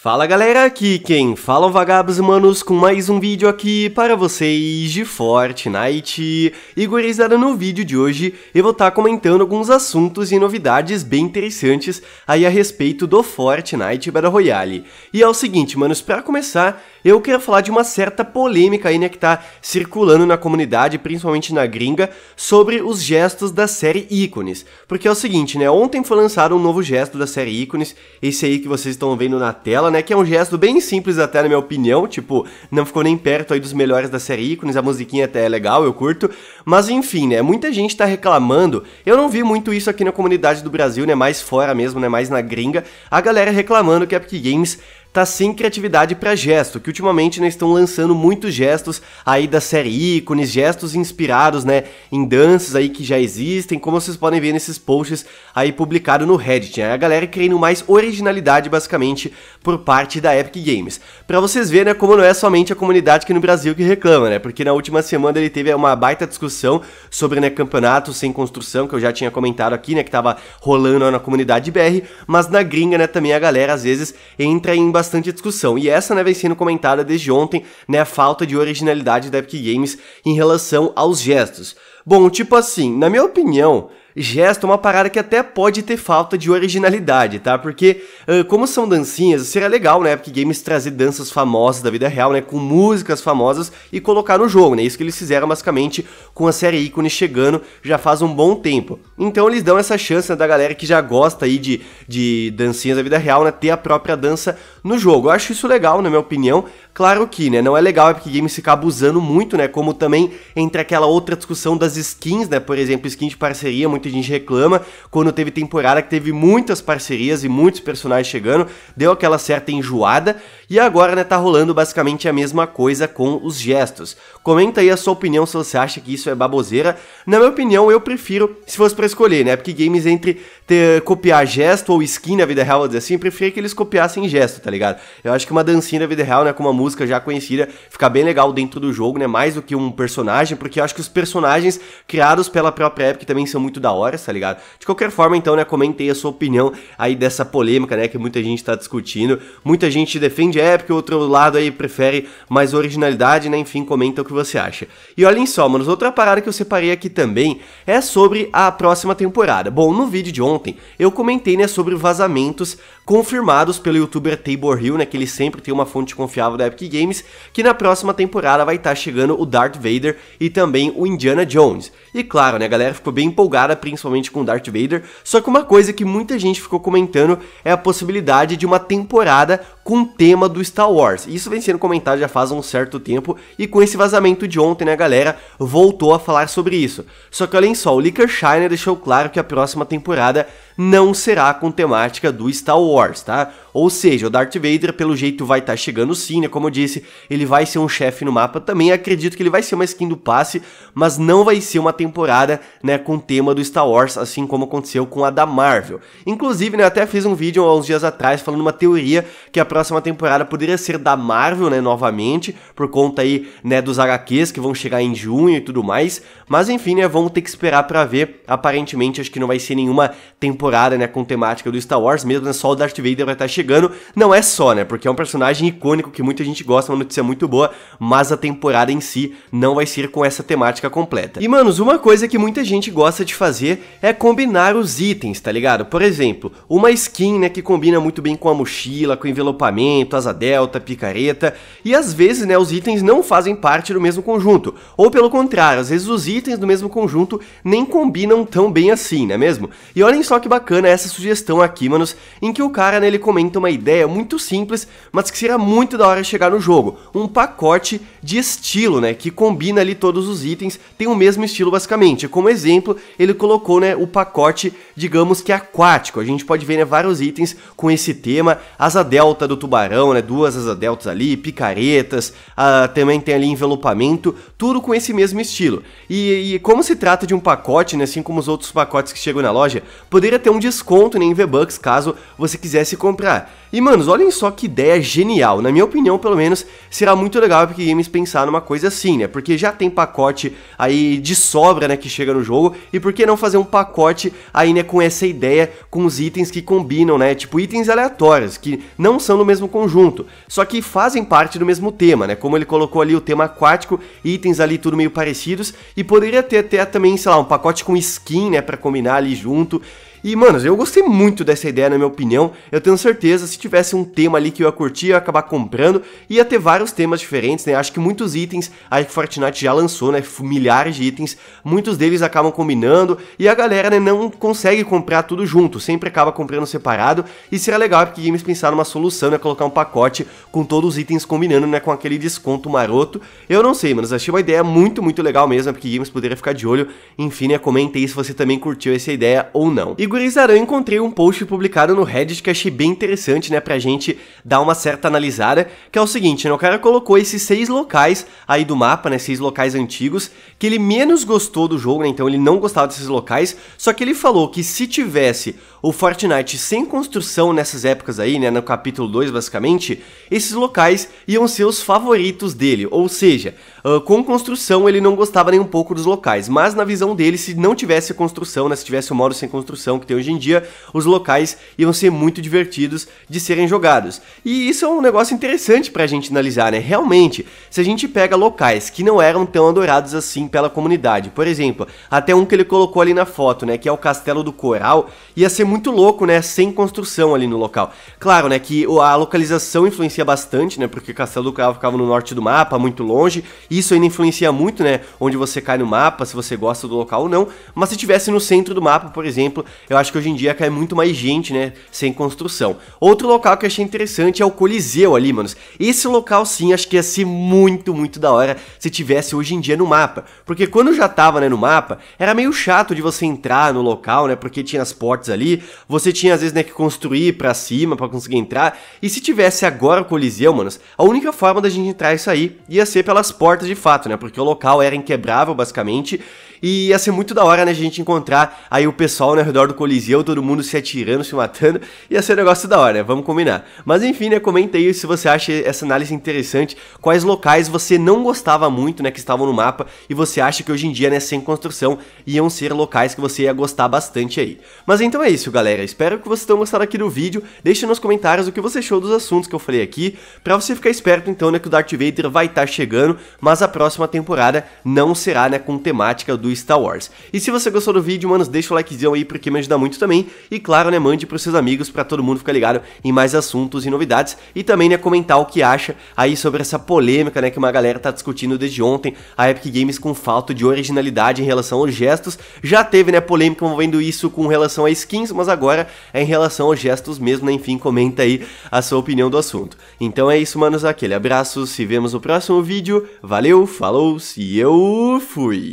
Fala galera, aqui quem fala é Vagabos Manos com mais um vídeo aqui para vocês de Fortnite. Igorizada no vídeo de hoje eu vou estar tá comentando alguns assuntos e novidades bem interessantes aí a respeito do Fortnite Battle Royale. E é o seguinte, manos, para começar, eu queria falar de uma certa polêmica aí, né, que tá circulando na comunidade, principalmente na gringa, sobre os gestos da série Ícones. Porque é o seguinte, né, ontem foi lançado um novo gesto da série Ícones, esse aí que vocês estão vendo na tela, né, que é um gesto bem simples até, na minha opinião, tipo, não ficou nem perto aí dos melhores da série Ícones, a musiquinha até é legal, eu curto, mas enfim, né, muita gente tá reclamando, eu não vi muito isso aqui na comunidade do Brasil, né, mais fora mesmo, né, mais na gringa, a galera reclamando que a Epic Games tá sem criatividade para gesto, que ultimamente né, estão lançando muitos gestos aí da série ícones, gestos inspirados né, em danças aí que já existem, como vocês podem ver nesses posts aí publicados no Reddit. Né? A galera querendo mais originalidade basicamente por parte da Epic Games. Para vocês verem né, como não é somente a comunidade aqui no Brasil que reclama, né? Porque na última semana ele teve uma baita discussão sobre né, campeonato sem construção, que eu já tinha comentado aqui, né? Que tava rolando na comunidade BR, mas na gringa, né, também a galera às vezes entra em bastante discussão. E essa né, vem sendo comentada desde ontem, né, a falta de originalidade da Epic Games em relação aos gestos. Bom, tipo assim, na minha opinião, gesto é uma parada que até pode ter falta de originalidade, tá? Porque, uh, como são dancinhas, seria legal, né? Porque games trazer danças famosas da vida real, né? Com músicas famosas e colocar no jogo, né? Isso que eles fizeram basicamente com a série ícone chegando já faz um bom tempo. Então eles dão essa chance né, da galera que já gosta aí de, de dancinhas da vida real, né? Ter a própria dança no jogo. Eu acho isso legal, na minha opinião. Claro que, né? Não é legal é porque games ficar abusando muito, né? Como também entre aquela outra discussão das das skins, né? Por exemplo, skin de parceria, muita gente reclama. Quando teve temporada que teve muitas parcerias e muitos personagens chegando, deu aquela certa enjoada. E agora, né, tá rolando basicamente a mesma coisa com os gestos. Comenta aí a sua opinião se você acha que isso é baboseira. Na minha opinião, eu prefiro, se fosse para escolher, né? Porque games entre ter, copiar gesto ou skin na vida real, vou dizer assim, eu prefiro que eles copiassem gesto, tá ligado? Eu acho que uma dancinha na vida real, né, com uma música já conhecida, fica bem legal dentro do jogo, né? Mais do que um personagem, porque eu acho que os personagens criados pela própria Epic, que também são muito da hora, tá ligado? De qualquer forma, então, né, comentei a sua opinião aí dessa polêmica, né, que muita gente tá discutindo. Muita gente defende a Epic, outro lado aí prefere mais originalidade, né, enfim, comenta o que você acha. E olhem só, manos, outra parada que eu separei aqui também é sobre a próxima temporada. Bom, no vídeo de ontem, eu comentei, né, sobre vazamentos confirmados pelo youtuber Tabor Hill, né, que ele sempre tem uma fonte confiável da Epic Games, que na próxima temporada vai estar tá chegando o Darth Vader e também o Indiana Jones. E claro, né, a galera ficou bem empolgada, principalmente com o Darth Vader, só que uma coisa que muita gente ficou comentando é a possibilidade de uma temporada com o tema do Star Wars. Isso vem sendo comentado já faz um certo tempo e com esse vazamento de ontem, né, a galera voltou a falar sobre isso. Só que olhem só, o Licker Shiner deixou claro que a próxima temporada não será com temática do Star Wars, tá? Ou seja, o Darth Vader, pelo jeito, vai estar tá chegando sim, né? Como eu disse, ele vai ser um chefe no mapa também. Acredito que ele vai ser uma skin do passe, mas não vai ser uma temporada, né, com tema do Star Wars, assim como aconteceu com a da Marvel. Inclusive, né, eu até fiz um vídeo há uns dias atrás falando uma teoria que a próxima temporada poderia ser da Marvel, né, novamente, por conta aí, né, dos HQs que vão chegar em junho e tudo mais. Mas enfim, né, vamos ter que esperar para ver. Aparentemente, acho que não vai ser nenhuma temporada, né, com temática do Star Wars mesmo, né, só o Darth Vader vai estar tá chegando chegando. Não é só, né? Porque é um personagem icônico que muita gente gosta, uma notícia muito boa, mas a temporada em si não vai ser com essa temática completa. E, manos, uma coisa que muita gente gosta de fazer é combinar os itens, tá ligado? Por exemplo, uma skin, né, que combina muito bem com a mochila, com o envelopamento, asa delta, picareta, e às vezes, né, os itens não fazem parte do mesmo conjunto. Ou pelo contrário, às vezes os itens do mesmo conjunto nem combinam tão bem assim, né mesmo? E olhem só que bacana essa sugestão aqui, manos, em que o cara, né, ele comenta apresenta uma ideia muito simples, mas que será muito da hora chegar no jogo. Um pacote de estilo, né, que combina ali todos os itens, tem o mesmo estilo basicamente. Como exemplo, ele colocou, né, o pacote, digamos que aquático. A gente pode ver, né, vários itens com esse tema, asa delta do tubarão, né, duas asa deltas ali, picaretas, uh, também tem ali envelopamento, tudo com esse mesmo estilo. E, e como se trata de um pacote, né, assim como os outros pacotes que chegam na loja, poderia ter um desconto né, em V-Bucks caso você quisesse comprar. that E, manos, olhem só que ideia genial. Na minha opinião, pelo menos, será muito legal a Epic Games pensar numa coisa assim, né? Porque já tem pacote aí de sobra, né, que chega no jogo, e por que não fazer um pacote aí, né, com essa ideia, com os itens que combinam, né? Tipo, itens aleatórios, que não são no mesmo conjunto, só que fazem parte do mesmo tema, né? Como ele colocou ali o tema aquático, itens ali tudo meio parecidos, e poderia ter até também, sei lá, um pacote com skin, né, para combinar ali junto. E, manos, eu gostei muito dessa ideia, na minha opinião. Eu tenho certeza, se tivesse um tema ali que eu ia curtir, ia acabar comprando, ia ter vários temas diferentes, né? Acho que muitos itens, aí que Fortnite já lançou, né? Milhares de itens, muitos deles acabam combinando e a galera, né, não consegue comprar tudo junto, sempre acaba comprando separado e seria legal porque games pensar numa solução, né? Colocar um pacote com todos os itens combinando, né? Com aquele desconto maroto. Eu não sei, mano, achei uma ideia muito, muito legal mesmo, porque games poderia ficar de olho. Enfim, né? Comenta aí se você também curtiu essa ideia ou não. E gurizada, eu encontrei um post publicado no Reddit que achei bem interessante, né? né, pra gente dar uma certa analisada, que é o seguinte, né, o cara colocou esses seis locais aí do mapa, né, seis locais antigos, que ele menos gostou do jogo, né, então ele não gostava desses locais, só que ele falou que se tivesse o Fortnite sem construção nessas épocas aí, né, no capítulo 2 basicamente, esses locais iam ser os favoritos dele, ou seja, uh, com construção ele não gostava nem um pouco dos locais, mas na visão dele, se não tivesse construção, né, se tivesse o modo sem construção que tem hoje em dia, os locais iam ser muito divertidos de serem jogados. E isso é um negócio interessante pra gente analisar, né, realmente, se a gente pega locais que não eram tão adorados assim pela comunidade, por exemplo, até um que ele colocou ali na foto, né, que é o Castelo do Coral, ia ser muito muito louco, né? Sem construção ali no local. Claro, né? Que a localização influencia bastante, né? Porque Castelo do Cravo ficava no norte do mapa, muito longe. Isso ainda influencia muito, né? Onde você cai no mapa, se você gosta do local ou não. Mas se tivesse no centro do mapa, por exemplo, eu acho que hoje em dia cai muito mais gente, né? Sem construção. Outro local que eu achei interessante é o Coliseu ali, manos. Esse local sim, acho que ia ser muito, muito da hora se tivesse hoje em dia no mapa. Porque quando já tava, né, no mapa, era meio chato de você entrar no local, né? Porque tinha as portas ali, você tinha às vezes né, que construir para cima para conseguir entrar. E se tivesse agora o Coliseu, manos, a única forma da gente entrar isso aí ia ser pelas portas de fato, né? Porque o local era inquebrável basicamente. E ia ser muito da hora, né, a gente encontrar aí o pessoal né, ao redor do Coliseu, todo mundo se atirando, se matando. Ia ser um negócio da hora, né? Vamos combinar. Mas enfim, né, comenta aí se você acha essa análise interessante, quais locais você não gostava muito, né, que estavam no mapa, e você acha que hoje em dia, né, sem construção, iam ser locais que você ia gostar bastante aí. Mas então é isso, galera, espero que vocês tenham gostado aqui do vídeo, deixe nos comentários o que você achou dos assuntos que eu falei aqui, pra você ficar esperto então, né, que o Darth Vader vai estar tá chegando, mas a próxima temporada não será, né, com temática do Star Wars. E se você gostou do vídeo, manos, deixa o likezão aí, porque me ajuda muito também, e claro, né, mande pros seus amigos, pra todo mundo ficar ligado em mais assuntos e novidades, e também, né, comentar o que acha aí sobre essa polêmica, né, que uma galera tá discutindo desde ontem, a Epic Games com falta de originalidade em relação aos gestos, já teve, né, polêmica envolvendo isso com relação a skins, isso, mas agora é em relação aos gestos mesmo, né? Enfim, comenta aí a sua opinião do assunto. Então é isso, manos, aquele abraço, se vemos no próximo vídeo, valeu, falou, se eu fui!